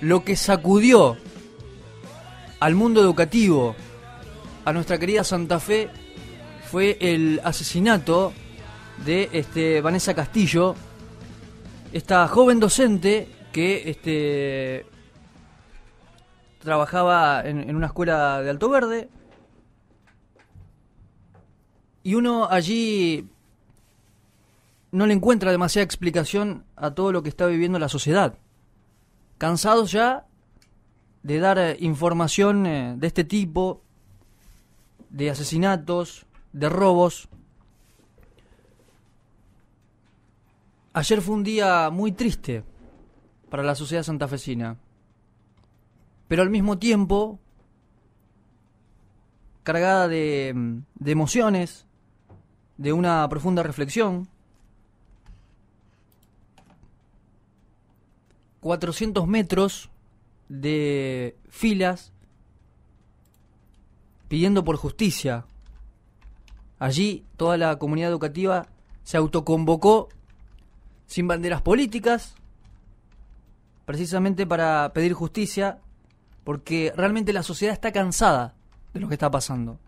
lo que sacudió al mundo educativo, a nuestra querida Santa Fe, fue el asesinato de este, Vanessa Castillo, esta joven docente que este, trabajaba en, en una escuela de Alto Verde. Y uno allí no le encuentra demasiada explicación a todo lo que está viviendo la sociedad cansados ya de dar eh, información eh, de este tipo, de asesinatos, de robos. Ayer fue un día muy triste para la sociedad santafesina, pero al mismo tiempo cargada de mm, emociones, de una profunda reflexión. 400 metros de filas pidiendo por justicia. Allí toda la comunidad educativa se autoconvocó sin banderas políticas, precisamente para pedir justicia, porque realmente la sociedad está cansada de lo que está pasando.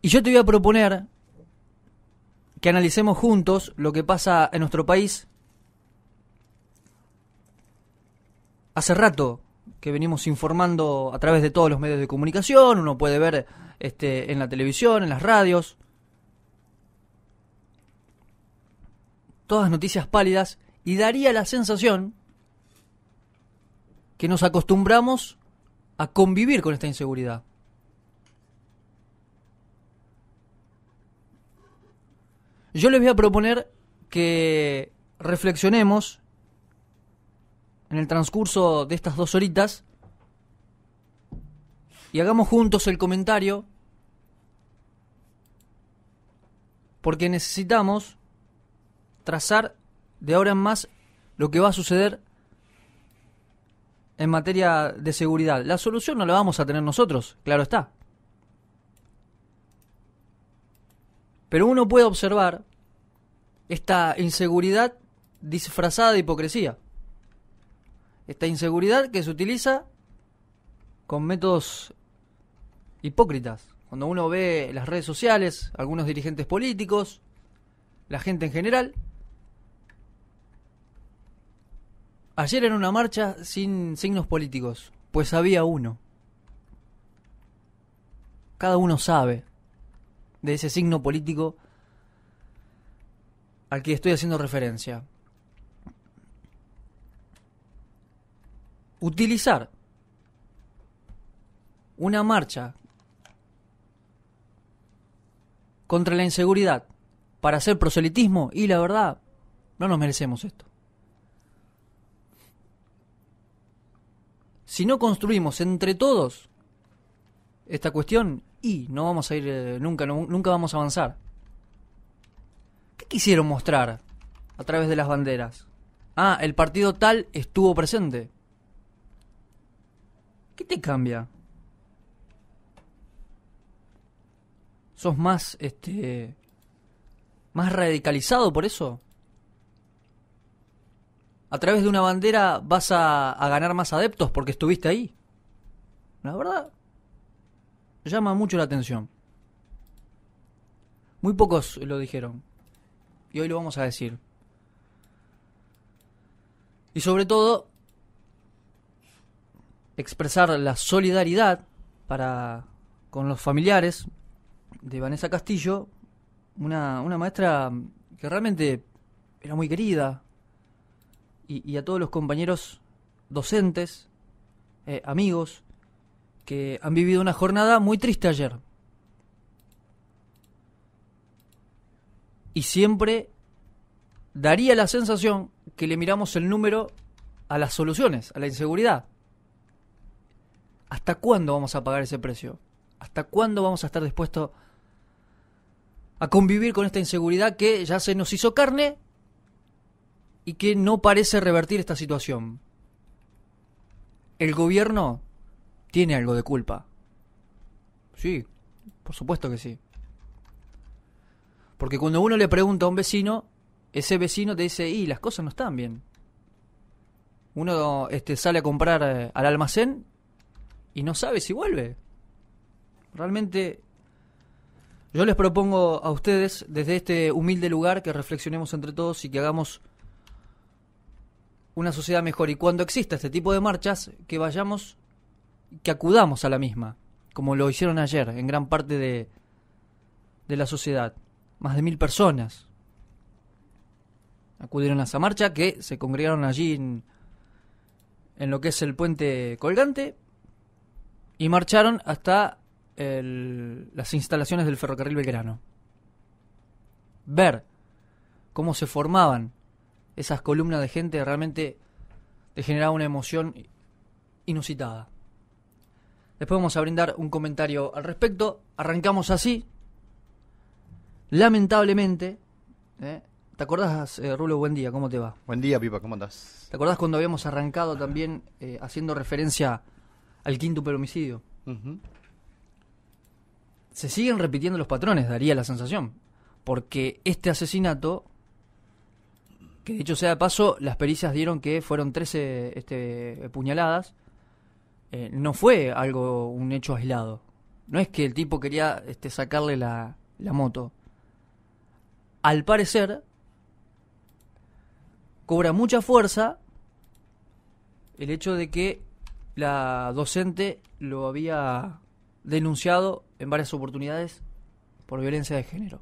Y yo te voy a proponer que analicemos juntos lo que pasa en nuestro país hace rato que venimos informando a través de todos los medios de comunicación, uno puede ver este, en la televisión, en las radios, todas noticias pálidas y daría la sensación que nos acostumbramos a convivir con esta inseguridad. Yo les voy a proponer que reflexionemos en el transcurso de estas dos horitas y hagamos juntos el comentario porque necesitamos trazar de ahora en más lo que va a suceder en materia de seguridad. La solución no la vamos a tener nosotros, claro está. Pero uno puede observar esta inseguridad disfrazada de hipocresía esta inseguridad que se utiliza con métodos hipócritas. Cuando uno ve las redes sociales, algunos dirigentes políticos, la gente en general. Ayer en una marcha sin signos políticos, pues había uno. Cada uno sabe de ese signo político al que estoy haciendo referencia. utilizar una marcha contra la inseguridad para hacer proselitismo y la verdad, no nos merecemos esto. Si no construimos entre todos esta cuestión y no vamos a ir eh, nunca, nunca vamos a avanzar. ¿Qué quisieron mostrar a través de las banderas? Ah, el partido tal estuvo presente. ¿Qué te cambia? ¿Sos más, este, más radicalizado por eso? ¿A través de una bandera vas a, a ganar más adeptos porque estuviste ahí? La verdad, llama mucho la atención. Muy pocos lo dijeron. Y hoy lo vamos a decir. Y sobre todo, expresar la solidaridad para con los familiares de Vanessa Castillo, una, maestra que realmente era muy querida, y, a todos los compañeros docentes, eh, amigos, que han vivido una jornada muy triste ayer. Y siempre daría la sensación que le miramos el número a las soluciones, a la inseguridad. ¿Hasta cuándo vamos a pagar ese precio? ¿Hasta cuándo vamos a estar dispuestos a convivir con esta inseguridad que ya se nos hizo carne y que no parece revertir esta situación? El gobierno tiene algo de culpa. Sí, por supuesto que sí. Porque cuando uno le pregunta a un vecino, ese vecino te dice, y las cosas no están bien. Uno este, sale a comprar eh, al almacén y no sabe si vuelve. Realmente yo les propongo a ustedes, desde este humilde lugar, que reflexionemos entre todos y que hagamos una sociedad mejor. Y cuando exista este tipo de marchas, que vayamos, que acudamos a la misma, como lo hicieron ayer en gran parte de, de la sociedad. Más de mil personas acudieron a esa marcha, que se congregaron allí en, en lo que es el puente colgante y marcharon hasta las instalaciones del ferrocarril Belgrano. Ver cómo se formaban esas columnas de gente realmente te generaba una emoción inusitada. Después vamos a brindar un comentario al respecto. Arrancamos así. Lamentablemente, ¿eh? ¿Te acordás, eh, Rulo? Buen día, ¿cómo te va? Buen día, Pipa, ¿cómo andás? ¿Te acordás cuando habíamos arrancado también eh, haciendo referencia al quinto homicidio. Se siguen repitiendo los patrones, daría la sensación. Porque este asesinato, que dicho sea de paso, las pericias dieron que fueron 13 este, puñaladas, eh, no fue algo, un hecho aislado. No es que el tipo quería este, sacarle la, la moto. Al parecer, cobra mucha fuerza el hecho de que la docente lo había denunciado en varias oportunidades por violencia de género.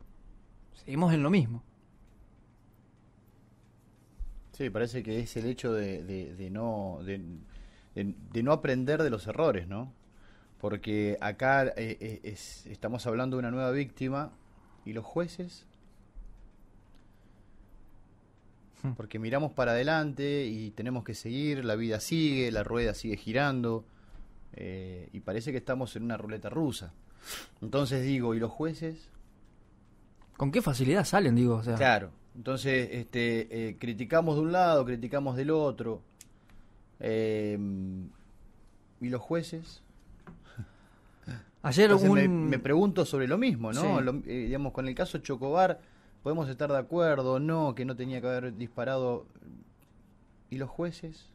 Seguimos en lo mismo. Sí, parece que es el hecho de, no, de, no aprender de los errores, ¿no? Porque acá eh, eh, estamos hablando de una nueva víctima y los jueces Mm. porque miramos para adelante y tenemos que seguir, la vida sigue, la rueda sigue girando, eh, y parece que estamos en una ruleta rusa. Entonces digo, ¿y los jueces? ¿Con qué facilidad salen, digo? Claro, entonces este, eh, criticamos de un lado, criticamos del otro, eh, ¿y los jueces? Ayer me, pregunto sobre lo mismo, ¿no? digamos, con el caso Chocobar podemos estar de acuerdo o no, que no tenía que haber disparado. ¿Y los jueces?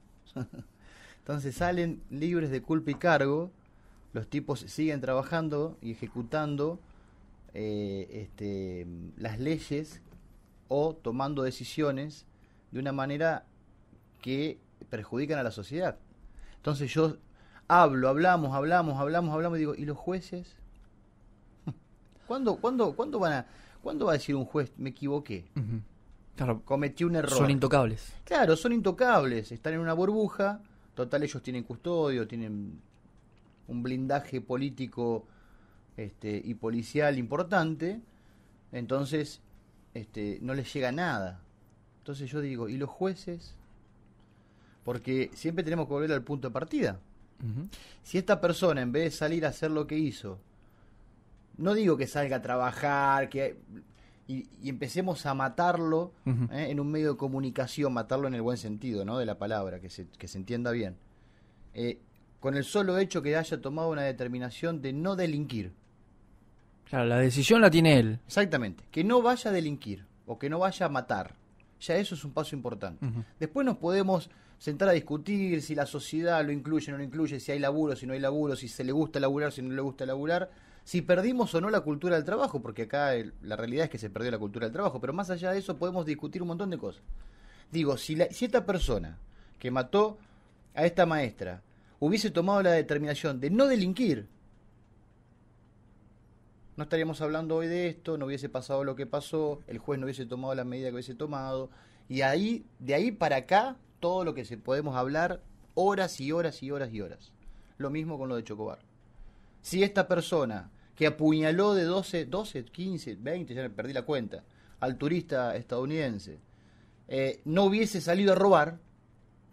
Entonces salen libres de culpa y cargo, los tipos siguen trabajando y ejecutando eh, este, las leyes o tomando decisiones de una manera que perjudican a la sociedad. Entonces yo hablo, hablamos, hablamos, hablamos, hablamos y digo, ¿y los jueces? ¿Cuándo, cuándo, cuándo van a ¿Cuándo va a decir un juez, me equivoqué? Cometí un error. Son intocables. Claro, son intocables. Están en una burbuja. Total, ellos tienen custodio, tienen un blindaje político este, y policial importante. Entonces, este, no les llega nada. Entonces yo digo, ¿y los jueces? Porque siempre tenemos que volver al punto de partida. Si esta persona, en vez de salir a hacer lo que hizo, no digo que salga a trabajar, que y, empecemos a matarlo ¿eh? en un medio de comunicación, matarlo en el buen sentido, ¿no? De la palabra, que se, que se entienda bien. Eh, con el solo hecho que haya tomado una determinación de no delinquir. Claro, la decisión la tiene él. Exactamente, que no vaya a delinquir o que no vaya a matar. Ya eso es un paso importante. Después nos podemos sentar a discutir si la sociedad lo incluye o no lo incluye, si hay laburo, si no hay laburo, si se le gusta laburar, si no le gusta laburar si perdimos o no la cultura del trabajo, porque acá la realidad es que se perdió la cultura del trabajo, pero más allá de eso podemos discutir un montón de cosas. Digo, si, esta persona que mató a esta maestra hubiese tomado la determinación de no delinquir, no estaríamos hablando hoy de esto, no hubiese pasado lo que pasó, el juez no hubiese tomado la medida que hubiese tomado, y ahí, de ahí para acá, todo lo que se podemos hablar horas y horas y horas y horas. Lo mismo con lo de Chocobar. Si esta persona que apuñaló de 12, 12, 15, 20, ya perdí la cuenta, al turista estadounidense, eh, no hubiese salido a robar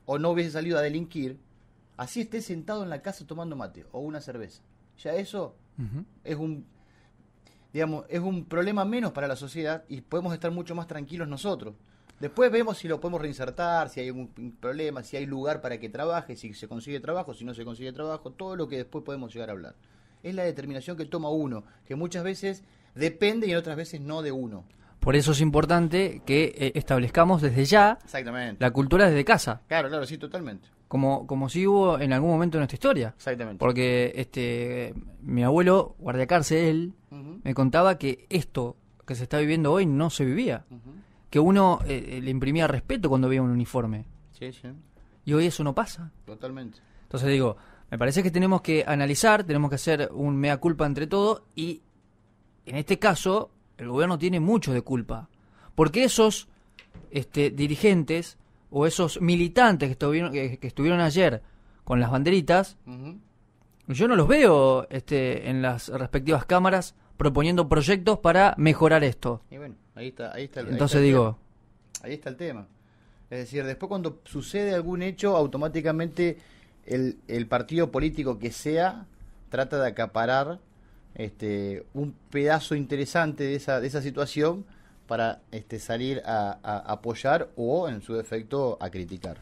o no hubiese salido a delinquir, así esté sentado en la casa tomando mate o una cerveza. Ya eso es un digamos, es un problema menos para la sociedad y podemos estar mucho más tranquilos nosotros. Después vemos si lo podemos reinsertar, si hay algún problema, si hay lugar para que trabaje, si se consigue trabajo, si no se consigue trabajo, todo lo que después podemos llegar a hablar es la determinación que toma uno, que muchas veces depende y otras veces no de uno. Por eso es importante que eh, establezcamos desde ya la cultura desde casa. Claro, claro, sí, totalmente. Como, como si hubo en algún momento de nuestra historia. Exactamente. Porque este mi abuelo, guardiacarcel, me contaba que esto que se está viviendo hoy no se vivía. Que uno eh, eh, le imprimía respeto cuando veía un uniforme. Sí, sí. Y hoy eso no pasa. Totalmente. Entonces digo, me parece que tenemos que analizar, tenemos que hacer un mea culpa entre todos y en este caso el gobierno tiene mucho de culpa. Porque esos este, dirigentes o esos militantes que estuvieron, que, estuvieron ayer con las banderitas, yo no los veo este, en las respectivas cámaras proponiendo proyectos para mejorar esto. Y bueno, ahí está, ahí está Entonces digo... Ahí está el tema. Es decir, después cuando sucede algún hecho, automáticamente el, partido político que sea trata de acaparar este, un pedazo interesante de esa, de esa situación para este, salir a, a apoyar o, en su defecto, a criticar.